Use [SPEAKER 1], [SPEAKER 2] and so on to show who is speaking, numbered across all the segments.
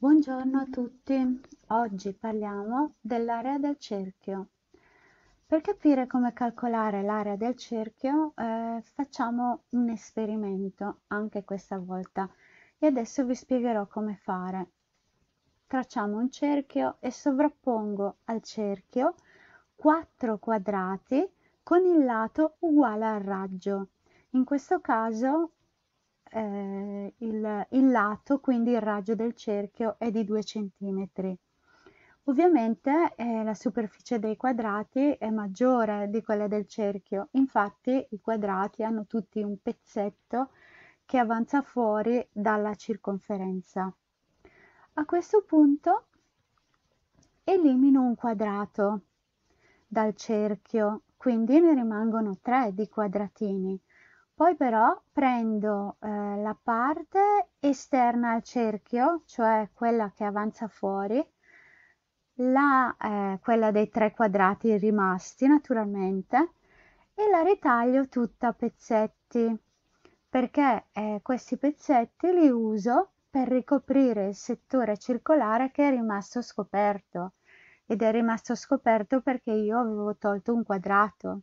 [SPEAKER 1] Buongiorno a tutti, oggi parliamo dell'area del cerchio. Per capire come calcolare l'area del cerchio eh, facciamo un esperimento anche questa volta e adesso vi spiegherò come fare. Tracciamo un cerchio e sovrappongo al cerchio 4 quadrati con il lato uguale al raggio. In questo caso eh, il, il, lato, quindi il raggio del cerchio è di 2 cm. Ovviamente eh, la superficie dei quadrati è maggiore di quella del cerchio, infatti i quadrati hanno tutti un pezzetto che avanza fuori dalla circonferenza. A questo punto elimino un quadrato dal cerchio, quindi ne rimangono tre di quadratini. Poi però prendo eh, la parte esterna al cerchio, cioè quella che avanza fuori, la, eh, quella dei tre quadrati rimasti naturalmente, e la ritaglio tutta a pezzetti, perché eh, questi pezzetti li uso per ricoprire il settore circolare che è rimasto scoperto ed è rimasto scoperto perché io avevo tolto un quadrato.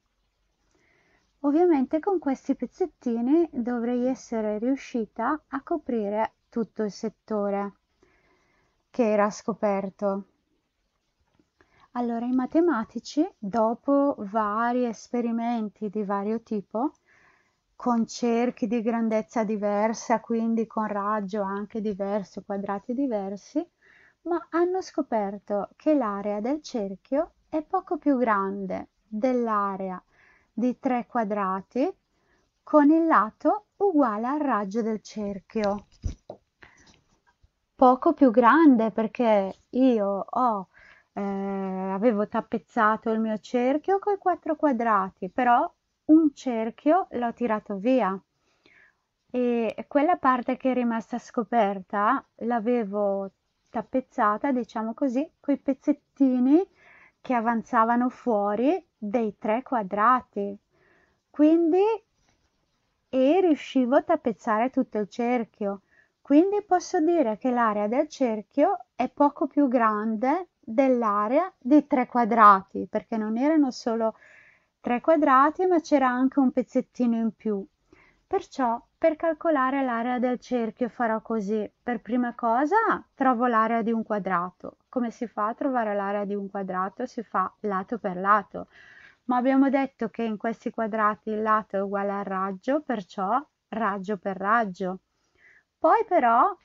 [SPEAKER 1] Ovviamente con questi pezzettini dovrei essere riuscita a coprire tutto il settore che era scoperto. Allora, i matematici, dopo vari esperimenti di vario tipo, con cerchi di grandezza diversa, quindi con raggio anche diverso, quadrati diversi, ma hanno scoperto che l'area del cerchio è poco più grande dell'area di 3 quadrati con il lato uguale al raggio del cerchio. Poco più grande perché io ho, eh, avevo tappezzato il mio cerchio con i 4 quadrati, però un cerchio l'ho tirato via e quella parte che è rimasta scoperta l'avevo tappezzata, diciamo così, coi pezzettini che avanzavano fuori dei tre quadrati. Quindi e riuscivo a tappezzare tutto il cerchio. Quindi posso dire che l'area del cerchio è poco più grande dell'area di tre quadrati, perché non erano solo tre quadrati, ma c'era anche un pezzettino in più. Perciò per calcolare l'area del cerchio farò così. Per prima cosa trovo l'area di un quadrato. Come si fa a trovare l'area di un quadrato? Si fa lato per lato ma abbiamo detto che in questi quadrati il lato è uguale al raggio, perciò raggio per raggio. Poi però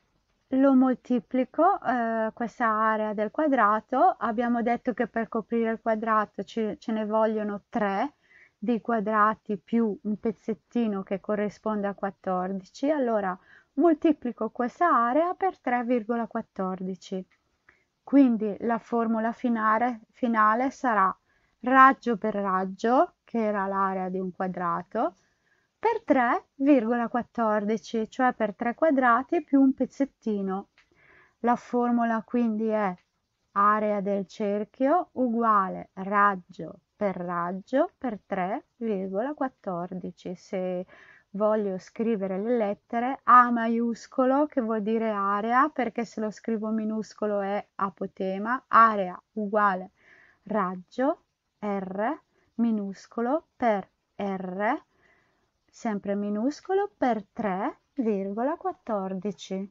[SPEAKER 1] lo moltiplico, eh, questa area del quadrato, abbiamo detto che per coprire il quadrato ce, ce ne vogliono 3 dei quadrati più un pezzettino che corrisponde a 14, allora moltiplico questa area per 3,14. Quindi la formula finale, finale sarà raggio per raggio, che era l'area di un quadrato, per 3,14, cioè per 3 quadrati più un pezzettino. La formula quindi è area del cerchio uguale raggio per raggio per 3,14. Se voglio scrivere le lettere A maiuscolo che vuol dire area perché se lo scrivo minuscolo è apotema, area uguale raggio R minuscolo per R sempre minuscolo per 3,14.